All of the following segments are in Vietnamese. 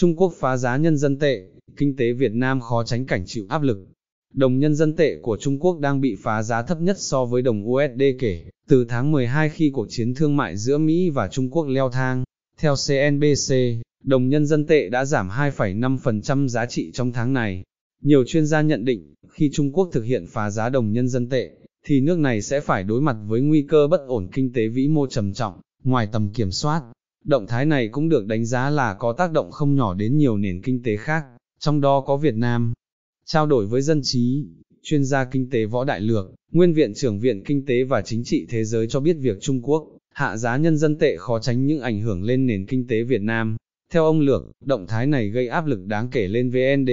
Trung Quốc phá giá nhân dân tệ, kinh tế Việt Nam khó tránh cảnh chịu áp lực. Đồng nhân dân tệ của Trung Quốc đang bị phá giá thấp nhất so với đồng USD kể từ tháng 12 khi cuộc chiến thương mại giữa Mỹ và Trung Quốc leo thang. Theo CNBC, đồng nhân dân tệ đã giảm 2,5% giá trị trong tháng này. Nhiều chuyên gia nhận định, khi Trung Quốc thực hiện phá giá đồng nhân dân tệ, thì nước này sẽ phải đối mặt với nguy cơ bất ổn kinh tế vĩ mô trầm trọng, ngoài tầm kiểm soát. Động thái này cũng được đánh giá là có tác động không nhỏ đến nhiều nền kinh tế khác, trong đó có Việt Nam. Trao đổi với dân trí, chuyên gia kinh tế Võ Đại Lược, Nguyên Viện trưởng Viện Kinh tế và Chính trị Thế giới cho biết việc Trung Quốc hạ giá nhân dân tệ khó tránh những ảnh hưởng lên nền kinh tế Việt Nam. Theo ông Lược, động thái này gây áp lực đáng kể lên VND.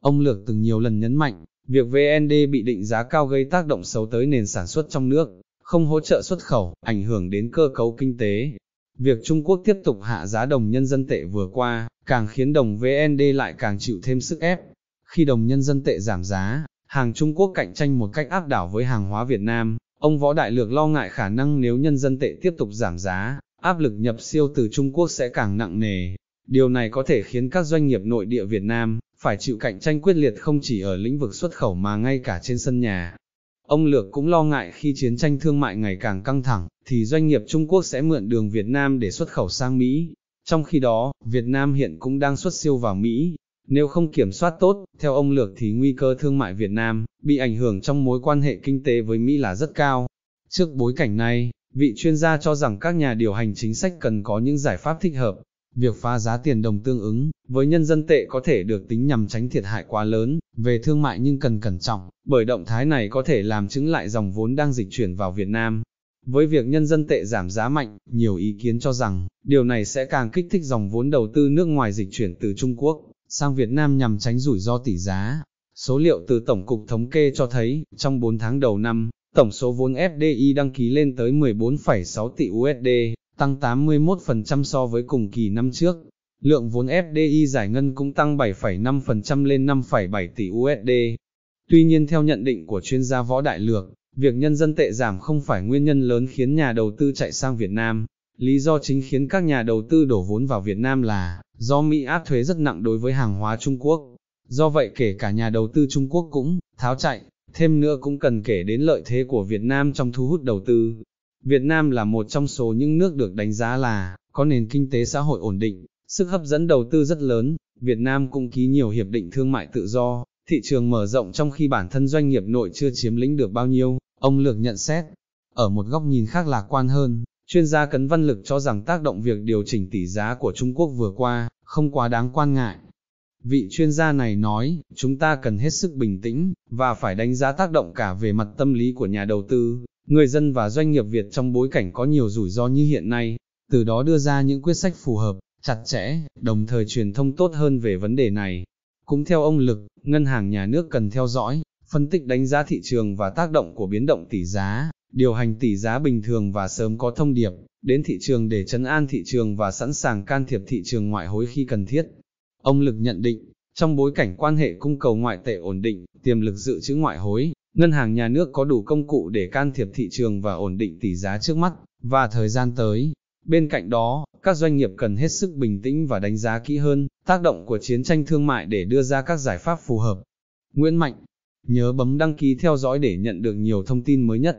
Ông Lược từng nhiều lần nhấn mạnh, việc VND bị định giá cao gây tác động xấu tới nền sản xuất trong nước, không hỗ trợ xuất khẩu, ảnh hưởng đến cơ cấu kinh tế, Việc Trung Quốc tiếp tục hạ giá đồng nhân dân tệ vừa qua, càng khiến đồng VND lại càng chịu thêm sức ép. Khi đồng nhân dân tệ giảm giá, hàng Trung Quốc cạnh tranh một cách áp đảo với hàng hóa Việt Nam, ông Võ Đại Lược lo ngại khả năng nếu nhân dân tệ tiếp tục giảm giá, áp lực nhập siêu từ Trung Quốc sẽ càng nặng nề. Điều này có thể khiến các doanh nghiệp nội địa Việt Nam phải chịu cạnh tranh quyết liệt không chỉ ở lĩnh vực xuất khẩu mà ngay cả trên sân nhà. Ông Lược cũng lo ngại khi chiến tranh thương mại ngày càng căng thẳng, thì doanh nghiệp Trung Quốc sẽ mượn đường Việt Nam để xuất khẩu sang Mỹ. Trong khi đó, Việt Nam hiện cũng đang xuất siêu vào Mỹ. Nếu không kiểm soát tốt, theo ông Lược thì nguy cơ thương mại Việt Nam bị ảnh hưởng trong mối quan hệ kinh tế với Mỹ là rất cao. Trước bối cảnh này, vị chuyên gia cho rằng các nhà điều hành chính sách cần có những giải pháp thích hợp, Việc phá giá tiền đồng tương ứng, với nhân dân tệ có thể được tính nhằm tránh thiệt hại quá lớn, về thương mại nhưng cần cẩn trọng, bởi động thái này có thể làm chứng lại dòng vốn đang dịch chuyển vào Việt Nam. Với việc nhân dân tệ giảm giá mạnh, nhiều ý kiến cho rằng, điều này sẽ càng kích thích dòng vốn đầu tư nước ngoài dịch chuyển từ Trung Quốc sang Việt Nam nhằm tránh rủi ro tỷ giá. Số liệu từ Tổng cục Thống kê cho thấy, trong 4 tháng đầu năm, tổng số vốn FDI đăng ký lên tới 14,6 tỷ USD, tăng 81% so với cùng kỳ năm trước. Lượng vốn FDI giải ngân cũng tăng 7,5% lên 5,7 tỷ USD. Tuy nhiên theo nhận định của chuyên gia Võ Đại Lược, việc nhân dân tệ giảm không phải nguyên nhân lớn khiến nhà đầu tư chạy sang Việt Nam. Lý do chính khiến các nhà đầu tư đổ vốn vào Việt Nam là do Mỹ áp thuế rất nặng đối với hàng hóa Trung Quốc. Do vậy kể cả nhà đầu tư Trung Quốc cũng tháo chạy, thêm nữa cũng cần kể đến lợi thế của Việt Nam trong thu hút đầu tư. Việt Nam là một trong số những nước được đánh giá là có nền kinh tế xã hội ổn định, sức hấp dẫn đầu tư rất lớn, Việt Nam cũng ký nhiều hiệp định thương mại tự do, thị trường mở rộng trong khi bản thân doanh nghiệp nội chưa chiếm lĩnh được bao nhiêu, ông Lược nhận xét. Ở một góc nhìn khác lạc quan hơn, chuyên gia Cấn Văn Lực cho rằng tác động việc điều chỉnh tỷ giá của Trung Quốc vừa qua không quá đáng quan ngại. Vị chuyên gia này nói, chúng ta cần hết sức bình tĩnh, và phải đánh giá tác động cả về mặt tâm lý của nhà đầu tư, người dân và doanh nghiệp Việt trong bối cảnh có nhiều rủi ro như hiện nay, từ đó đưa ra những quyết sách phù hợp, chặt chẽ, đồng thời truyền thông tốt hơn về vấn đề này. Cũng theo ông Lực, ngân hàng nhà nước cần theo dõi, phân tích đánh giá thị trường và tác động của biến động tỷ giá, điều hành tỷ giá bình thường và sớm có thông điệp đến thị trường để chấn an thị trường và sẵn sàng can thiệp thị trường ngoại hối khi cần thiết. Ông Lực nhận định, trong bối cảnh quan hệ cung cầu ngoại tệ ổn định, tiềm lực dự trữ ngoại hối ngân hàng nhà nước có đủ công cụ để can thiệp thị trường và ổn định tỷ giá trước mắt và thời gian tới. Bên cạnh đó, các doanh nghiệp cần hết sức bình tĩnh và đánh giá kỹ hơn tác động của chiến tranh thương mại để đưa ra các giải pháp phù hợp. Nguyễn Mạnh, nhớ bấm đăng ký theo dõi để nhận được nhiều thông tin mới nhất.